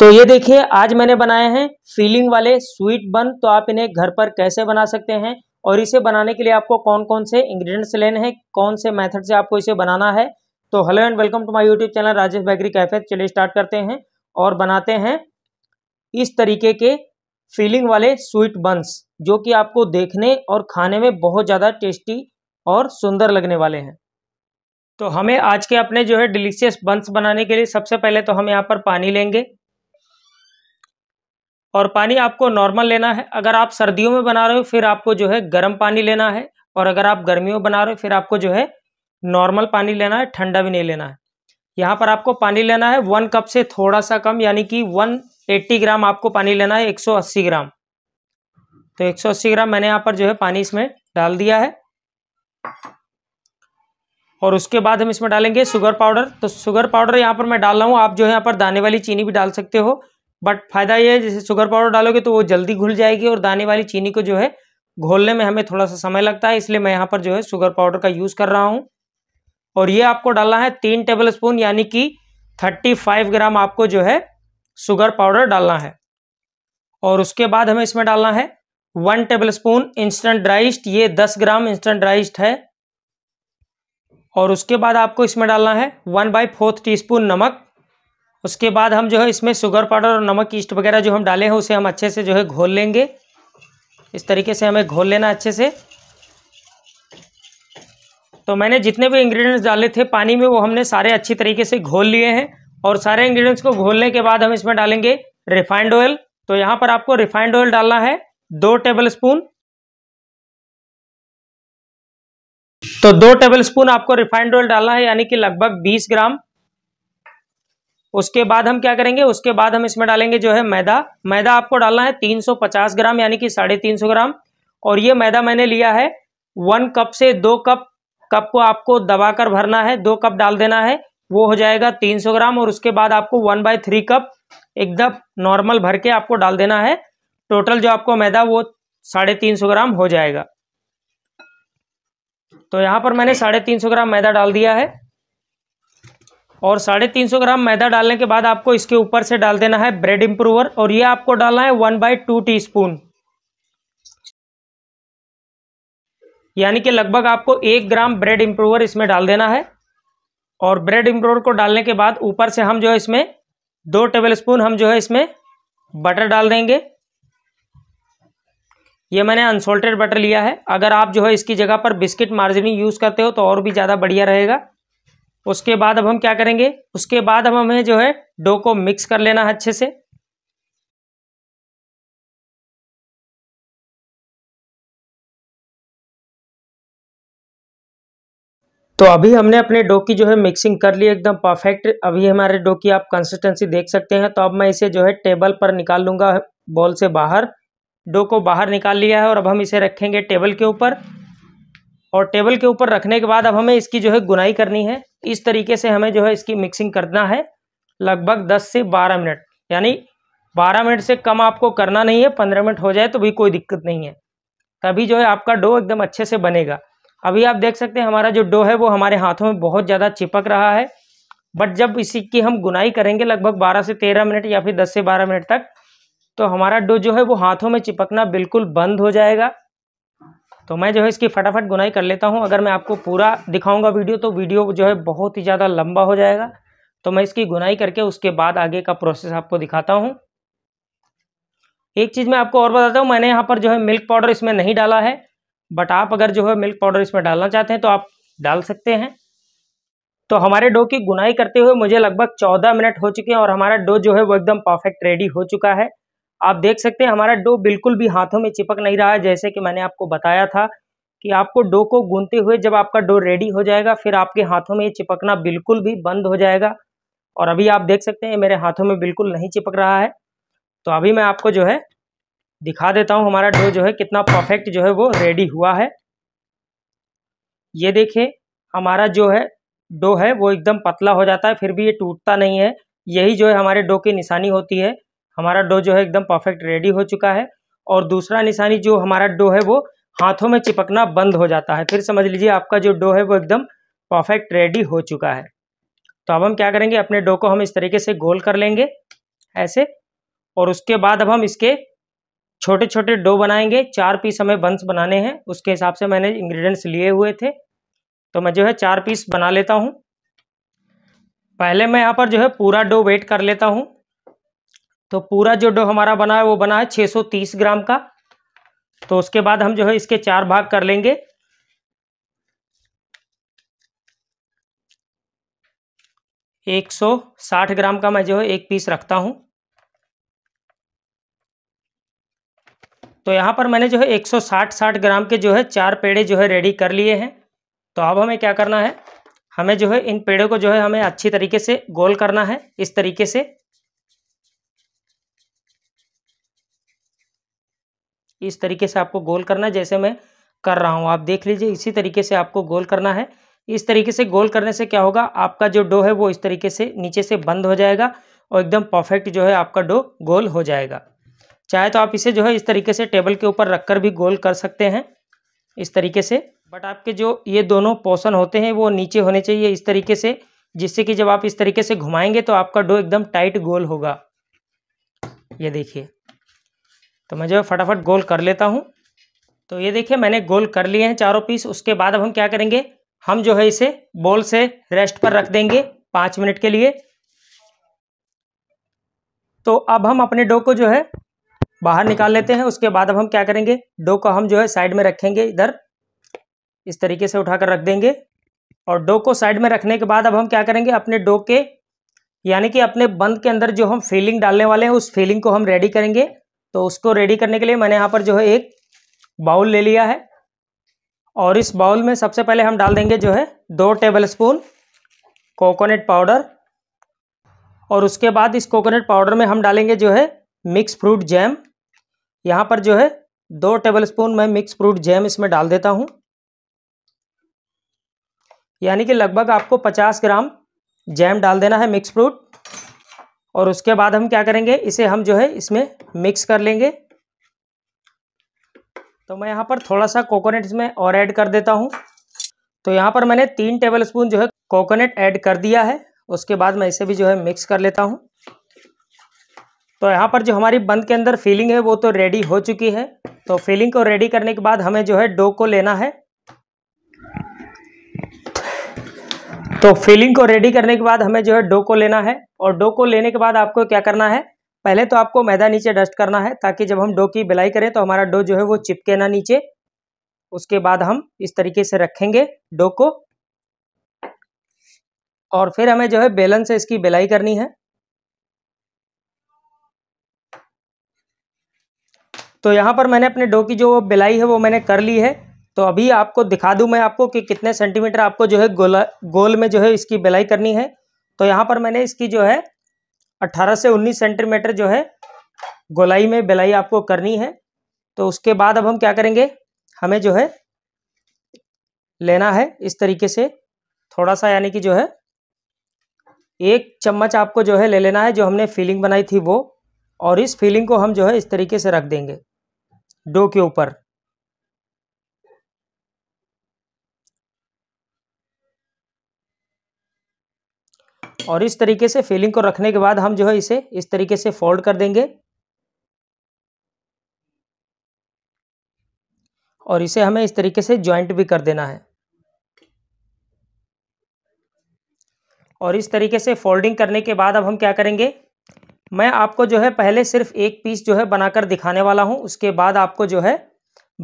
तो ये देखिए आज मैंने बनाए हैं फीलिंग वाले स्वीट बन तो आप इन्हें घर पर कैसे बना सकते हैं और इसे बनाने के लिए आपको कौन कौन से इंग्रेडिएंट्स लेने हैं कौन से मेथड से आपको इसे बनाना है तो hello and welcome to my YouTube channel Rajesh bakery cafe चलिए स्टार्ट करते हैं और बनाते हैं इस तरीके के फीलिंग वाले स्वीट बंस जो कि आपको देखने और खाने में बहुत ज़्यादा टेस्टी और सुंदर लगने वाले हैं तो हमें आज के अपने जो है डिलीशियस बंस बनाने के लिए सबसे पहले तो हम यहाँ पर पानी लेंगे और पानी आपको नॉर्मल लेना है अगर आप सर्दियों में बना रहे हो फिर आपको जो है गर्म पानी लेना है और अगर आप गर्मियों बना रहे हो फिर आपको जो है नॉर्मल पानी लेना है ठंडा भी नहीं लेना है यहाँ पर आपको पानी लेना है वन कप से थोड़ा सा कम यानी कि वन एट्टी ग्राम आपको पानी लेना है एक सौ अस्सी ग्राम तो एक सौ अस्सी ग्राम मैंने यहाँ पर जो है पानी इसमें डाल दिया है और उसके बाद हम इसमें डालेंगे शुगर पाउडर तो शुगर पाउडर यहाँ पर मैं डाल रहा हूँ आप जो है यहाँ पर दाने वाली चीनी भी डाल सकते हो बट फायदा ये है जैसे शुगर पाउडर डालोगे तो वो जल्दी घुल जाएगी और दाने वाली चीनी को जो है घोलने में हमें थोड़ा सा समय लगता है इसलिए मैं यहाँ पर जो है शुगर पाउडर का यूज़ कर रहा हूँ और ये आपको डालना है तीन टेबल स्पून यानी कि थर्टी फाइव ग्राम आपको जो है शुगर पाउडर डालना है और उसके बाद हमें इसमें डालना है one tablespoon instant dry yeast ये दस ग्राम इंस्टेंट ड्राइस्ट है और उसके बाद आपको इसमें डालना है one by fourth teaspoon नमक उसके बाद हम जो है इसमें शुगर पाउडर और नमक ईस्ट वगैरह जो हम डाले हैं उसे हम अच्छे से जो है घोल लेंगे इस तरीके से हमें घोल लेना अच्छे से तो मैंने जितने भी इंग्रेडिएंट्स डाले थे पानी में वो हमने सारे अच्छी तरीके से घोल लिए हैं और सारे इंग्रेडिएंट्स को घोलने के बाद हम इसमें डालेंगे रिफाइंड ऑयल तो यहाँ पर आपको रिफाइंड ऑयल डालना है दो टेबल स्पून तो दो टेबल स्पून आपको रिफाइंड ऑयल डालना है यानी कि लगभग बीस ग्राम उसके बाद हम क्या करेंगे उसके बाद हम इसमें डालेंगे जो है मैदा मैदा आपको डालना है 350 ग्राम यानी कि साढ़े तीन ग्राम और ये मैदा मैंने लिया है वन कप से दो कप कप को आपको दबाकर भरना है दो कप डाल देना है वो हो जाएगा 300 ग्राम और उसके बाद आपको वन बाय थ्री कप एकदम नॉर्मल भर के आपको डाल देना है टोटल जो आपको मैदा वो साढ़े तीन सौ ग्राम हो जाएगा तो यहाँ पर मैंने साढ़े तीन सौ ग्राम मैदा डाल दिया है और साढ़े तीन सौ ग्राम मैदा डालने के बाद आपको इसके ऊपर से डाल देना है ब्रेड इम्प्रूवर और ये आपको डालना है one by two teaspoon यानी कि लगभग आपको एक ग्राम ब्रेड इम्प्रूवर इसमें डाल देना है और ब्रेड इम्प्रूवर को डालने के बाद ऊपर से हम जो है इसमें दो टेबल स्पून हम जो है इसमें बटर डाल देंगे ये मैंने अनसोल्टेड बटर लिया है अगर आप जो है इसकी जगह पर बिस्किट मार्जिन यूज़ करते हो तो और भी ज़्यादा बढ़िया रहेगा उसके बाद अब हम क्या करेंगे उसके बाद अब हमें जो है डो को मिक्स कर लेना है अच्छे से तो अभी हमने अपने डो की जो है मिक्सिंग कर ली एकदम परफेक्ट अभी हमारे डो की आप कंसिस्टेंसी देख सकते हैं तो अब मैं इसे जो है टेबल पर निकाल लूंगा बॉल से बाहर डो को बाहर निकाल लिया है और अब हम इसे रखेंगे टेबल के ऊपर और टेबल के ऊपर रखने के बाद अब हमें इसकी जो है गुनाई करनी है इस तरीके से हमें जो है इसकी मिक्सिंग करना है लगभग दस से बारह मिनट यानी बारह मिनट से कम आपको करना नहीं है पंद्रह मिनट हो जाए तो भी कोई दिक्कत नहीं है तभी जो है आपका डो एकदम अच्छे से बनेगा अभी आप देख सकते हैं हमारा जो डो है वो हमारे हाथों में बहुत ज़्यादा चिपक रहा है बट जब इसी की हम गुनाई करेंगे लगभग 12 से 13 मिनट या फिर 10 से 12 मिनट तक तो हमारा डो जो है वो हाथों में चिपकना बिल्कुल बंद हो जाएगा तो मैं जो है इसकी फटाफट गुनाई कर लेता हूँ अगर मैं आपको पूरा दिखाऊंगा वीडियो तो वीडियो जो है बहुत ही ज़्यादा लंबा हो जाएगा तो मैं इसकी गुनाई करके उसके बाद आगे का प्रोसेस आपको दिखाता हूँ एक चीज़ मैं आपको और बताता हूँ मैंने यहाँ पर जो है मिल्क पाउडर इसमें नहीं डाला है बट आप अगर जो है मिल्क पाउडर इसमें डालना चाहते हैं तो आप डाल सकते हैं तो हमारे डो की गुनाई करते हुए मुझे लगभग चौदह मिनट हो चुके हैं और हमारा डो जो है वो एकदम परफेक्ट रेडी हो चुका है आप देख सकते हैं हमारा डो बिल्कुल भी हाथों में चिपक नहीं रहा है जैसे कि मैंने आपको बताया था कि आपको डो को गूंते हुए जब आपका डो रेडी हो जाएगा फिर आपके हाथों में ये चिपकना बिल्कुल भी बंद हो जाएगा और अभी आप देख सकते हैं मेरे हाथों में बिल्कुल नहीं चिपक रहा है तो अभी मैं आपको जो है दिखा देता हूँ हमारा डो जो है कितना परफेक्ट जो है वो रेडी हुआ है ये देखिए हमारा जो है डो है वो एकदम पतला हो जाता है फिर भी ये टूटता नहीं है यही जो है हमारे डो की निशानी होती है हमारा डो जो है एकदम परफेक्ट रेडी हो चुका है और दूसरा निशानी जो हमारा डो है वो हाथों में चिपकना बंद हो जाता है फिर समझ लीजिए आपका जो डो है वो एकदम परफेक्ट रेडी हो चुका है तो अब हम क्या करेंगे अपने डो को हम इस तरीके से गोल कर लेंगे ऐसे और उसके बाद अब हम इसके छोटे छोटे डो बनाएंगे चार पीस हमें बंस बनाने हैं उसके हिसाब से मैंने इंग्रेडिएंट्स लिए हुए थे तो मैं जो है चार पीस बना लेता हूँ पहले मैं यहाँ पर जो है पूरा डो वेट कर लेता हूँ तो पूरा जो डो हमारा बना है वो बना है 630 ग्राम का तो उसके बाद हम जो है इसके चार भाग कर लेंगे एक सौ साठ ग्राम का मैं जो है एक पीस रखता हूं तो यहां पर मैंने जो है एक सौ साठ साठ ग्राम के जो है चार पेड़े जो है रेडी कर लिए हैं तो अब हमें क्या करना है हमें जो है इन पेड़ों को जो है हमें अच्छी तरीके से गोल करना है इस तरीके से इस तरीके से आपको गोल करना है जैसे मैं कर रहा हूँ आप देख लीजिए इसी तरीके से आपको गोल करना है इस तरीके से गोल करने से क्या होगा आपका जो डो है वो इस तरीके से नीचे से बंद हो जाएगा और एकदम परफेक्ट जो है आपका डो गोल हो जाएगा चाहे तो आप इसे जो है इस तरीके से टेबल के ऊपर रखकर भी गोल कर सकते हैं इस तरीके से बट आपके जो ये दोनों पोषण होते हैं वो नीचे होने चाहिए इस तरीके से जिससे कि जब आप इस तरीके से घुमाएंगे तो आपका डो एकदम टाइट गोल होगा ये देखिए तो मैं जो है फटाफट गोल कर लेता हूँ तो ये देखिए मैंने गोल कर लिए हैं चारों पीस उसके बाद अब हम क्या करेंगे हम जो है इसे बॉल से रेस्ट पर रख देंगे पाँच मिनट के लिए तो अब हम अपने डो को जो है बाहर निकाल लेते हैं उसके बाद अब हम क्या करेंगे डो को हम जो है साइड में रखेंगे इधर इस तरीके से उठाकर रख देंगे और डो को साइड में रखने के बाद अब हम क्या करेंगे अपने डो के यानी कि अपने बंद के अंदर जो हम फीलिंग डालने वाले हैं उस फीलिंग को हम रेडी करेंगे तो उसको रेडी करने के लिए मैंने यहाँ पर जो है एक बाउल ले लिया है और इस बाउल में सबसे पहले हम डाल देंगे जो है दो टेबल स्पून कोकोनट पाउडर और उसके बाद इस कोकोनट पाउडर में हम डालेंगे जो है मिक्स फ्रूट जैम यहाँ पर जो है दो टेबल स्पून मैं मिक्स फ्रूट जैम इसमें डाल देता हूँ यानी कि लगभग आपको 50 ग्राम जैम डाल देना है मिक्स फ्रूट और उसके बाद हम क्या करेंगे इसे हम जो है इसमें मिक्स कर लेंगे तो मैं यहाँ पर थोड़ा सा कोकोनट इसमें और ऐड कर देता हूँ तो यहाँ पर मैंने तीन टेबल स्पून जो है कोकोनट ऐड कर दिया है उसके बाद मैं इसे भी जो है मिक्स कर लेता हूँ तो यहाँ पर जो हमारी बंद के अंदर फीलिंग है वो तो रेडी हो चुकी है तो फीलिंग को रेडी करने के बाद हमें जो है डो को लेना है तो फिलिंग को रेडी करने के बाद हमें जो है डो को लेना है और डो को लेने के बाद आपको क्या करना है पहले तो आपको मैदा नीचे डस्ट करना है ताकि जब हम डो की बिलाई करें तो हमारा डो जो है वो चिपके ना नीचे उसके बाद हम इस तरीके से रखेंगे डो को और फिर हमें जो है बेलन से इसकी बिलाई करनी है तो यहां पर मैंने अपने डो की जो बिलाई है वो मैंने कर ली है तो अभी आपको दिखा दूं मैं आपको कि कितने सेंटीमीटर आपको जो है गोला गोल में जो है इसकी बेलाई करनी है तो यहाँ पर मैंने इसकी जो है 18 से 19 सेंटीमीटर जो है गोलाई में बेलाई आपको करनी है तो उसके बाद अब हम क्या करेंगे हमें जो है लेना है इस तरीके से थोड़ा सा यानी कि जो है एक चम्मच आपको जो है ले लेना है जो हमने फीलिंग बनाई थी वो और इस फीलिंग को हम जो है इस तरीके से रख देंगे डो के ऊपर और इस तरीके से फिलिंग को रखने के बाद हम जो है इसे इस तरीके से फोल्ड कर देंगे और इसे हमें इस तरीके से ज्वाइंट भी कर देना है और इस तरीके से फोल्डिंग करने के बाद अब हम क्या करेंगे मैं आपको जो है पहले सिर्फ एक पीस जो है बनाकर दिखाने वाला हूं उसके बाद आपको जो है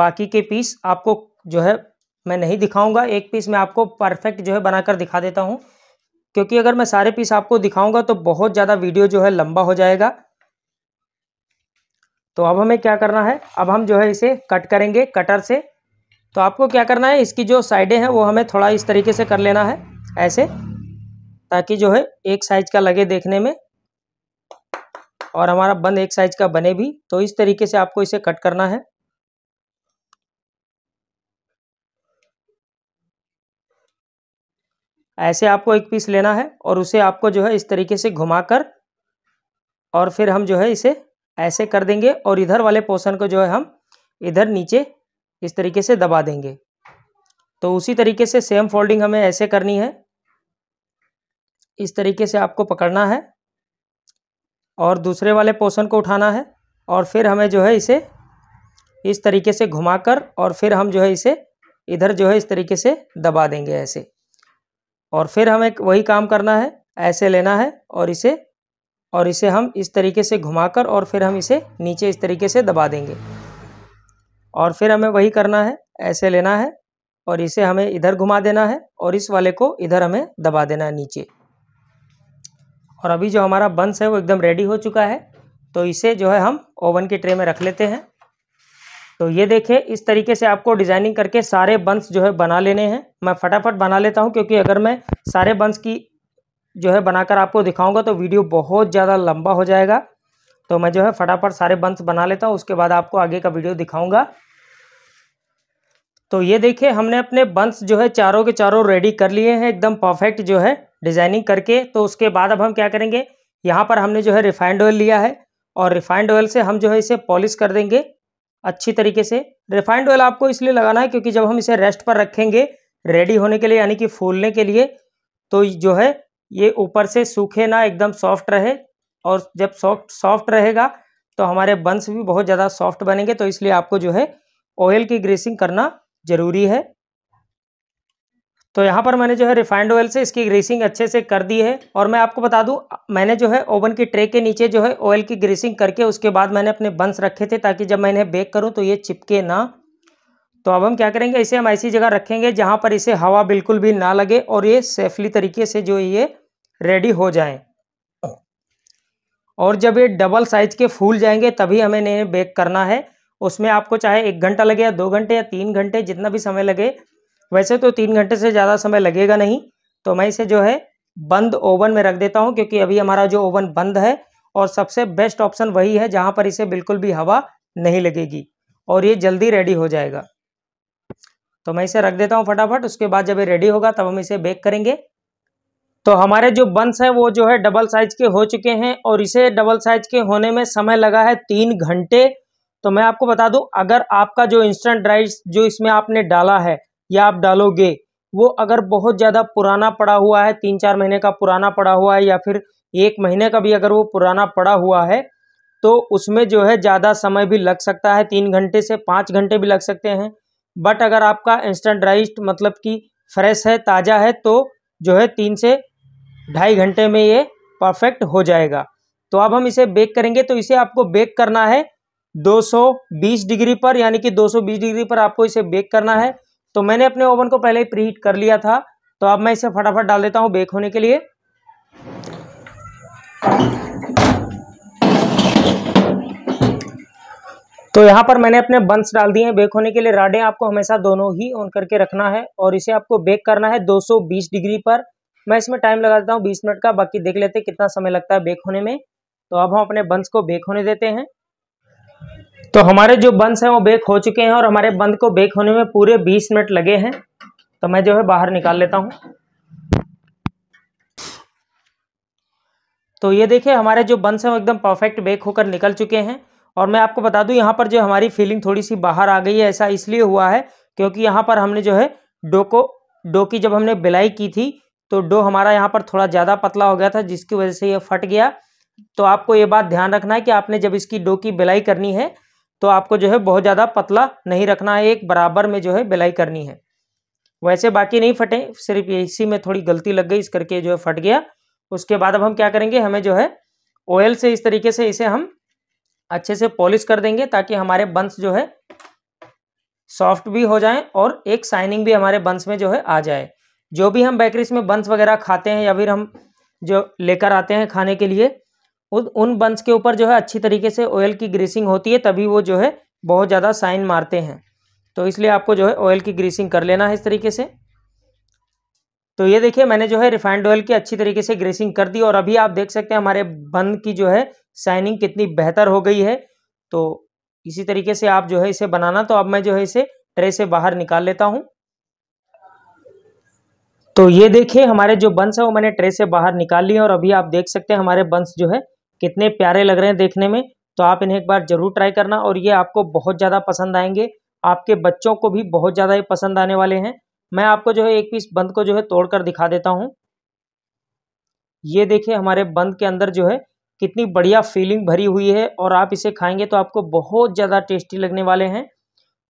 बाकी के पीस आपको जो है मैं नहीं दिखाऊंगा एक पीस मैं आपको परफेक्ट जो है बनाकर दिखा देता हूं क्योंकि अगर मैं सारे पीस आपको दिखाऊंगा तो बहुत ज़्यादा वीडियो जो है लंबा हो जाएगा तो अब हमें क्या करना है अब हम जो है इसे कट करेंगे कटर से तो आपको क्या करना है इसकी जो साइडें हैं वो हमें थोड़ा इस तरीके से कर लेना है ऐसे ताकि जो है एक साइज का लगे देखने में और हमारा बंद एक साइज का बने भी तो इस तरीके से आपको इसे कट करना है ऐसे आपको एक पीस लेना है और उसे आपको जो है इस तरीके से घुमाकर और फिर हम जो है इसे ऐसे कर देंगे और इधर वाले पोर्सन को जो है हम इधर नीचे इस तरीके से दबा देंगे तो उसी तरीके से सेम फोल्डिंग हमें ऐसे करनी है इस तरीके से आपको पकड़ना है और दूसरे वाले पोर्सन को उठाना है और फिर हमें जो है इसे इस तरीके से घुमाकर और फिर हम जो है इसे इधर जो है इस तरीके से दबा देंगे ऐसे और फिर हमें वही काम करना है ऐसे लेना है और इसे और इसे हम इस तरीके से घुमाकर और फिर हम इसे नीचे इस तरीके से दबा देंगे और फिर हमें वही करना है ऐसे लेना है और इसे हमें इधर घुमा देना है और इस वाले को इधर हमें दबा देना है नीचे और अभी जो हमारा बंस है वो एकदम रेडी हो चुका है तो इसे जो है हम ओवन की ट्रे में रख लेते हैं तो ये देखिए इस तरीके से आपको डिजाइनिंग करके सारे बंस जो है बना लेने हैं मैं फटाफट बना लेता हूँ क्योंकि अगर मैं सारे बंस की जो है बनाकर आपको दिखाऊंगा तो वीडियो बहुत ज़्यादा लंबा हो जाएगा तो मैं जो है फटाफट सारे बंस बना लेता हूँ उसके बाद आपको आगे का वीडियो दिखाऊंगा तो ये देखिए हमने अपने बंस जो है चारों के चारों रेडी कर लिए हैं एकदम परफेक्ट जो है डिजाइनिंग करके तो उसके बाद अब हम क्या करेंगे यहाँ पर हमने जो है रिफाइंड ऑयल लिया है और रिफाइंड ऑयल से हम जो है इसे पॉलिश कर देंगे अच्छी तरीके से रिफाइंड ऑयल आपको इसलिए लगाना है क्योंकि जब हम इसे रेस्ट पर रखेंगे रेडी होने के लिए यानी कि फूलने के लिए तो जो है ये ऊपर से सूखे ना एकदम सॉफ्ट रहे और जब सॉफ्ट सॉफ्ट रहेगा तो हमारे बंस भी बहुत ज़्यादा सॉफ्ट बनेंगे तो इसलिए आपको जो है ऑयल की ग्रेसिंग करना ज़रूरी है तो यहाँ पर मैंने जो है रिफाइंड ऑयल से इसकी ग्रीसिंग अच्छे से कर दी है और मैं आपको बता दूँ मैंने जो है ओवन की ट्रे के नीचे जो है ऑयल की ग्रीसिंग करके उसके बाद मैंने अपने बंस रखे थे ताकि जब मैं इन्हें बेक करूँ तो ये चिपके ना तो अब हम क्या करेंगे इसे हम ऐसी जगह रखेंगे जहाँ पर इसे हवा बिल्कुल भी ना लगे और ये सेफली तरीके से जो ये रेडी हो जाए और जब ये डबल साइज़ के फूल जाएंगे तभी हमें इन्हें बेक करना है उसमें आपको चाहे एक घंटा लगे या दो घंटे या तीन घंटे जितना भी समय लगे वैसे तो तीन घंटे से ज़्यादा समय लगेगा नहीं तो मैं इसे जो है बंद ओवन में रख देता हूँ क्योंकि अभी हमारा जो ओवन बंद है और सबसे बेस्ट ऑप्शन वही है जहाँ पर इसे बिल्कुल भी हवा नहीं लगेगी और ये जल्दी रेडी हो जाएगा तो मैं इसे रख देता हूँ फटाफट उसके बाद जब ये रेडी होगा तब हम इसे बेक करेंगे तो हमारे जो बंस हैं वो जो है डबल साइज के हो चुके हैं और इसे डबल साइज के होने में समय लगा है तीन घंटे तो मैं आपको बता दूं अगर आपका जो इंस्टेंट राइस जो इसमें आपने डाला है या आप डालोगे वो अगर बहुत ज़्यादा पुराना पड़ा हुआ है तीन चार महीने का पुराना पड़ा हुआ है या फिर एक महीने का भी अगर वो पुराना पड़ा हुआ है तो उसमें जो है ज़्यादा समय भी लग सकता है तीन घंटे से पाँच घंटे भी लग सकते हैं बट अगर आपका इंस्टेंट राइस मतलब कि फ्रेश है ताज़ा है तो जो है तीन से ढाई घंटे में ये परफेक्ट हो जाएगा तो अब हम इसे बेक करेंगे तो इसे आपको बेक करना है 220 डिग्री पर यानी कि 220 डिग्री पर आपको इसे बेक करना है तो मैंने अपने ओवन को पहले ही प्रीहीट कर लिया था तो अब मैं इसे फटाफट डाल देता हूँ बेक होने के लिए तो यहाँ पर मैंने अपने बंस डाल दिए हैं बेक होने के लिए राडे आपको हमेशा दोनों ही ऑन करके रखना है और इसे आपको बेक करना है 220 डिग्री पर मैं इसमें टाइम लगा देता हूँ 20 मिनट का बाकी देख लेते हैं कितना समय लगता है बेक होने में तो अब हम अपने बंस को बेक होने देते हैं तो हमारे जो बंस हैं वो बेक हो चुके हैं और हमारे बंद को बेक होने में पूरे बीस मिनट लगे हैं तो मैं जो है बाहर निकाल लेता हूँ तो ये देखिए हमारे जो बंस हैं वो एकदम परफेक्ट बेक होकर निकल चुके हैं और मैं आपको बता दूं यहाँ पर जो हमारी फीलिंग थोड़ी सी बाहर आ गई है ऐसा इसलिए हुआ है क्योंकि यहाँ पर हमने जो है डो को डो की जब हमने बिलाई की थी तो डो हमारा यहाँ पर थोड़ा ज़्यादा पतला हो गया था जिसकी वजह से ये फट गया तो आपको ये बात ध्यान रखना है कि आपने जब इसकी डो की बिलाई करनी है तो आपको जो है बहुत ज़्यादा पतला नहीं रखना है एक बराबर में जो है बिलाई करनी है वैसे बाकी नहीं फटे सिर्फ इसी में थोड़ी गलती लग गई इस करके जो है फट गया उसके बाद अब हम क्या करेंगे हमें जो है ऑयल से इस तरीके से इसे हम अच्छे से पॉलिश कर देंगे ताकि हमारे बंस जो है सॉफ्ट भी हो जाएं और एक शाइनिंग भी हमारे बंस में जो है आ जाए जो भी हम बेकरीज में बंस वगैरह खाते हैं या फिर हम जो लेकर आते हैं खाने के लिए उन बंस के ऊपर जो है अच्छी तरीके से ऑयल की ग्रीसिंग होती है तभी वो जो है बहुत ज़्यादा साइन मारते हैं तो इसलिए आपको जो है ऑयल की ग्रीसिंग कर लेना है इस तरीके से तो ये देखिए मैंने जो है रिफाइंड ऑयल की अच्छी तरीके से ग्रेसिंग कर दी और अभी आप देख सकते हैं हमारे बंद की जो है साइनिंग कितनी बेहतर हो गई है तो इसी तरीके से आप जो है इसे बनाना तो अब मैं जो है इसे ट्रे से बाहर निकाल लेता हूँ तो ये देखिए हमारे जो बंस है वो मैंने ट्रे से बाहर निकाल लिए और अभी आप देख सकते हैं हमारे बंस जो है कितने प्यारे लग रहे हैं देखने में तो आप इन्हें एक बार ज़रूर ट्राई करना और ये आपको बहुत ज़्यादा पसंद आएंगे आपके बच्चों को भी बहुत ज़्यादा ये पसंद आने वाले हैं मैं आपको जो है एक पीस बंद को जो है तोड़ कर दिखा देता हूँ ये देखिए हमारे बंद के अंदर जो है कितनी बढ़िया फीलिंग भरी हुई है और आप इसे खाएंगे तो आपको बहुत ज़्यादा टेस्टी लगने वाले हैं